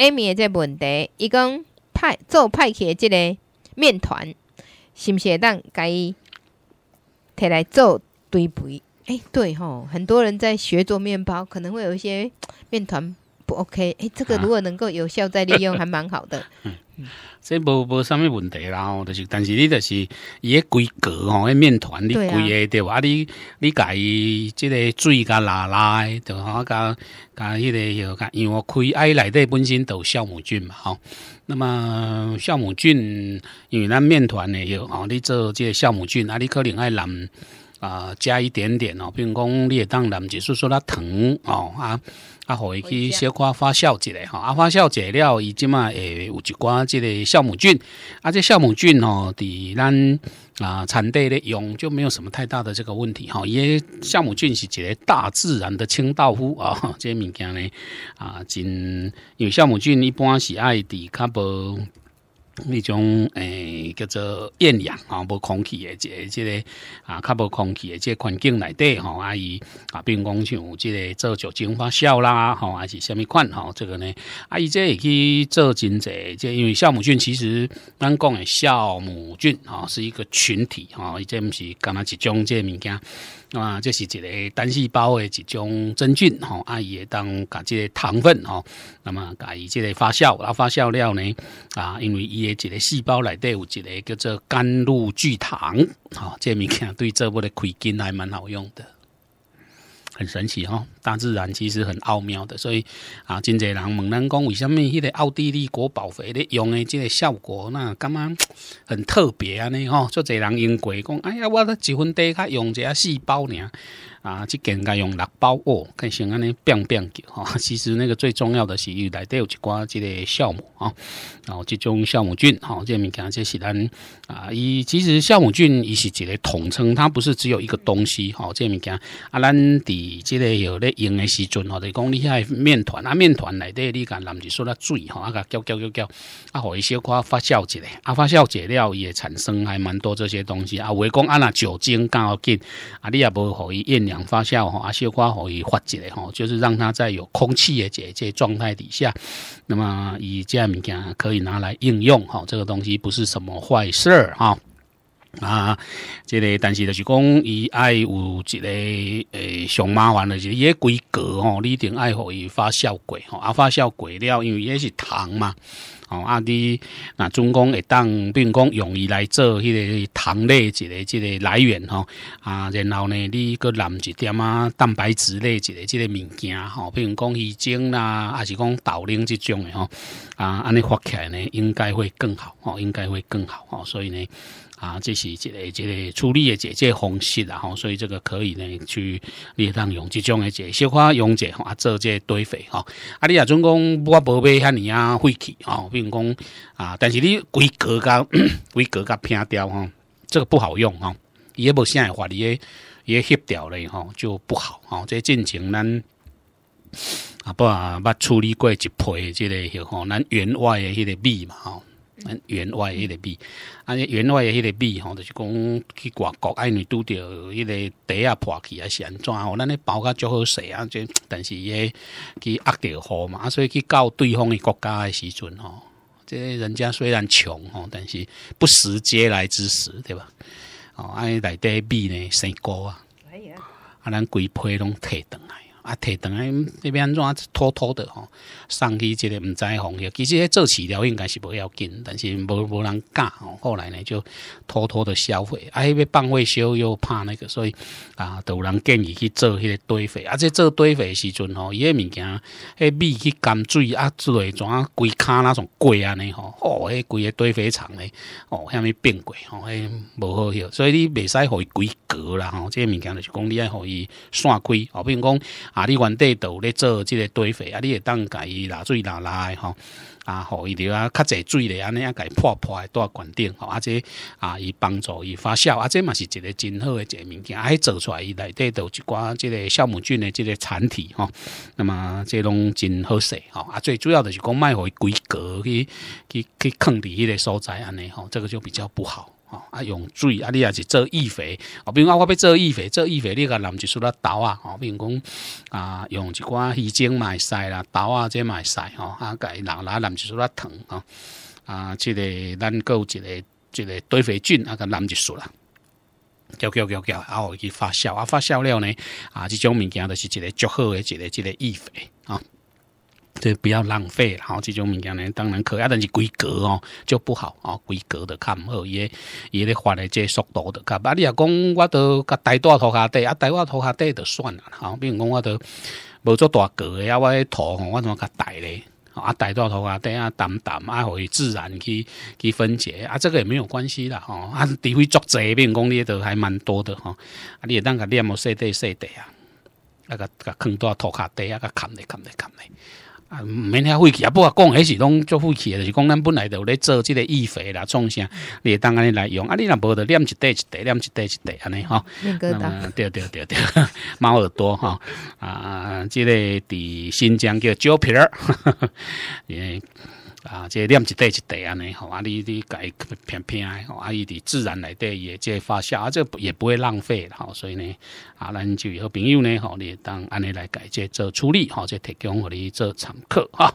Amy 的这问题，伊讲派做派去的这个面团，是不是会当甲伊摕来做堆肥？哎，对吼，很多人在学做面包，可能会有一些 面团。O K，哎，这个如果能够有效再利用，还蛮好的。嗯，这无无什么问题啦，就是但是你就是伊个规格吼，迄面团你规个对伐？你你改即个水加拉拉就好加加迄个，因为我开爱来的本身都酵母菌嘛吼。那么酵母菌因为咱面团呢有，你做这酵母菌，啊，你可能爱染。啊，加一点点哦，比如讲，你也当然只是说它糖哦，啊啊，可以去小夸发酵一下哈，啊发酵下了，伊即嘛诶有一寡即个酵母菌，啊这酵母菌哦，伫咱啊产地咧用就没有什么太大的这个问题哈，因为酵母菌是一个大自然的清道夫啊，即个 物件咧啊，真因为酵母菌一般是爱伫较无。那种诶，叫做厌氧啊，无空气诶，即即个啊，较无空气诶，即环境内底吼，阿姨啊，比如讲像即个做酒精发酵啦，吼，还是虾米款吼，这个呢，阿姨即也去做真侪，即因为酵母菌其实咱讲诶酵母菌啊，是一个群体啊，伊即毋是干哪一种即物件，啊，这是一个单细胞诶一种真菌吼，阿姨当甲即个糖分吼，那么甲伊即个发酵，然后发酵料呢啊，因为伊。一个细胞内底有一个叫做甘露聚糖，好，这面看对这部的细菌还蛮好用的，很神奇哈。大自然其实很奥妙的，所以啊，真侪人问咱讲，为什么迄个奥地利国宝肥的用的这个效果，那感觉很特别啊呢？哈，做侪人用过，讲，哎呀，我那一分地卡用一下细胞呢？啊，即跟该用六包哦，以像安尼变变叫。吼。其实那个最重要的，是伊内底有一寡即个酵母吼，然后即种酵母菌。吼，即物件这是咱啊，伊其实酵母菌伊是一个统称，它不是只有一个东西。吼，即物件啊，咱伫即个有咧用诶时阵，吼，者讲你遐面团啊，面团内底你讲，男子说那水吼，啊甲搅搅搅搅，啊，互伊小夸发酵一下，啊，发酵即料也产生还蛮多这些东西啊。我讲啊若酒精较好紧啊，你也无互伊用。养发酵哈，阿西瓜可以化解的哈，就是让它在有空气的这这状态底下，那么以这物件可以拿来应用哈，这个东西不是什么坏事哈。啊，这个但是就是讲，伊爱有一个诶上麻烦的，就是迄规格吼，你一定爱互伊发酵过吼，啊发酵过了，因为也是糖嘛，吼啊你那总讲会当，比如讲容易来做迄个糖类一个即个来源吼啊，然后呢，你搁淋一点啊，蛋白质类一个即个物件吼，比如讲鱼精啦，还是讲豆奶即种的吼啊，安尼发酵呢，应该会更好吼，应该会更好吼，所以呢。啊，这是一个一个处理的解决方式啊，吼，所以这个可以呢去你当用，即种诶解消化溶解吼啊，做这堆肥吼。啊，你若总讲我无买遐尼啊废气啊，比如讲啊，但是你规格较 规格较偏掉吼，这个不好用吼，伊也无啥会话，伊也也协调咧吼，就不好吼。即进程咱啊不捌处理过一批，即个吼，咱员外诶迄个米嘛吼。员外迄个币，啊，员外迄个币吼，就是讲去外国，哎，你拄着迄个袋啊破去啊，是安怎吼？咱咧包甲就好势啊，这但是也去压着好嘛，所以去到对方的国家的时阵吼，这人家虽然穷吼，但是不食嗟来之食，对吧？哦，哎，内底币呢，生高啊，啊，咱规批拢摕倒。啊，摕当来这边怎啊偷偷的吼，送去一个毋知方向。其实做饲料应该是无要紧，但是无无人教吼，后来呢就偷偷的消费，啊，迄要放火烧又怕那个，所以啊，都有人建议去做迄个堆肥，啊，这做堆肥时阵吼，伊个物件，迄味去甘水啊之类全规卡那种过安尼吼，哦，迄个堆肥厂咧，哦，下物变过吼，迄无好迄，所以你袂使互伊规。格啦吼，即些物件就是讲你爱互伊散开哦，比如讲啊，你原地底咧做即个堆肥啊，你也当给伊拿水拿的吼。啊，给伊了啊，较济水嘞，安尼啊伊破破在管顶吼，啊，且啊，伊帮助伊发酵，啊，这嘛是一个真好诶一个物件，啊，做出来伊内底头一寡即个酵母菌的即个残体哈，那么这拢真合适哈，啊，最主要的是讲卖伊规格去去去坑底迄个所在安尼吼，这个就比较不好。吼啊，用水啊，你也是做易肥。哦，比如讲，我要做易肥，做易肥你个林子树啦稻啊，吼，比如讲啊，用一寡鱼精买晒啦，稻啊这买晒吼，啊，改拉啦林子树啦藤吼，啊，即个能有一个一个堆肥菌啊个林子树啦，叫叫叫叫，啊，后去发酵，啊，发酵了呢，啊，即种物件就是一个足好诶一个一个易肥啊。这不要浪费，然后这种物件呢，当然可以，但是规格哦就不好哦，规格的看唔好，也也咧发的这速度的，啊，你若讲我都甲大块土下底啊，大块土下底就算了，吼，比如讲我都无做大的，啊，我土吼我做较带咧，啊，大块头下底啊，淡淡啊会自然去去分解啊，这个也没有关系啦，吼，啊，除非做侪，比如讲你都还蛮多的哈，啊，你也当个练糊碎地碎地啊，那个个坑多土下底啊，个砍咧砍咧砍咧。啊，毋免遐废气啊！不过讲迄是拢做废气诶，就是讲咱本来就咧做即个意肥啦，创啥，你当安尼来用啊！你若无的念一块一块，念一块一块，安尼吼，念对对对对，猫耳朵哈啊！即个伫新疆叫蕉皮儿，啊，这念一袋一袋安尼吼，啊，你你改偏偏的，吼，啊，伊伫自然来得也这发酵，啊，这也不会浪费，吼，所以呢，啊，咱就后朋友呢，吼，你当安尼来改这做处理，吼，这提供互你做参考，哈。